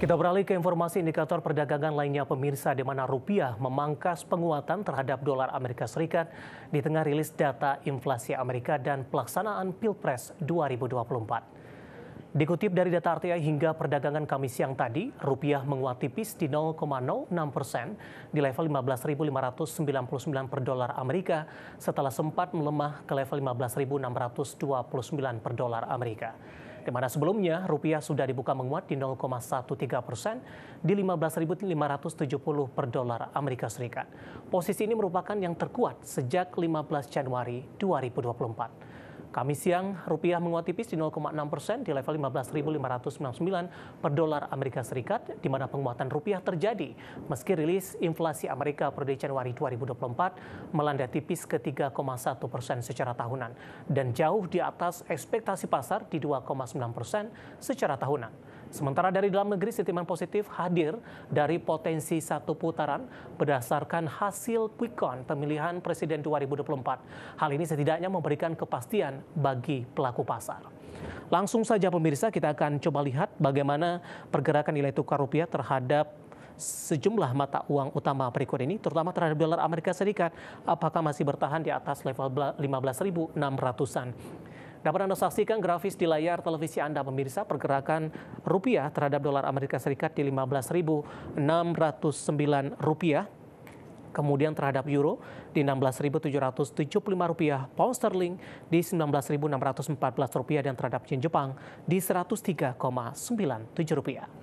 Kita beralih ke informasi indikator perdagangan lainnya pemirsa di mana rupiah memangkas penguatan terhadap dolar Amerika Serikat di tengah rilis data inflasi Amerika dan pelaksanaan Pilpres 2024. Dikutip dari data RTI hingga perdagangan Kamis siang tadi, rupiah menguat tipis di 0,06 persen di level 15.599 per dolar Amerika setelah sempat melemah ke level 15.629 per dolar Amerika di mana sebelumnya rupiah sudah dibuka menguat di 0,13 persen di 15.570 per dolar Amerika Serikat. Posisi ini merupakan yang terkuat sejak 15 Januari 2024. Kami siang, rupiah menguat tipis di 0,6 persen di level 15.599 per dolar Amerika Serikat, di mana penguatan rupiah terjadi meski rilis inflasi Amerika periode Januari 2024 melanda tipis ke 3,1 persen secara tahunan dan jauh di atas ekspektasi pasar di 2,9 persen secara tahunan. Sementara dari dalam negeri sentimen positif hadir dari potensi satu putaran berdasarkan hasil quick count pemilihan presiden 2024. Hal ini setidaknya memberikan kepastian bagi pelaku pasar. Langsung saja pemirsa kita akan coba lihat bagaimana pergerakan nilai tukar rupiah terhadap sejumlah mata uang utama berikut ini, terutama terhadap dolar Amerika Serikat, apakah masih bertahan di atas level 15.600-an. Dapat Anda saksikan grafis di layar televisi Anda pemirsa pergerakan rupiah terhadap dolar Amerika Serikat di 15.609 rupiah. Kemudian terhadap euro di 16.775 rupiah, pound sterling di 19.614 rupiah dan terhadap yen Jepang di 103,97 rupiah.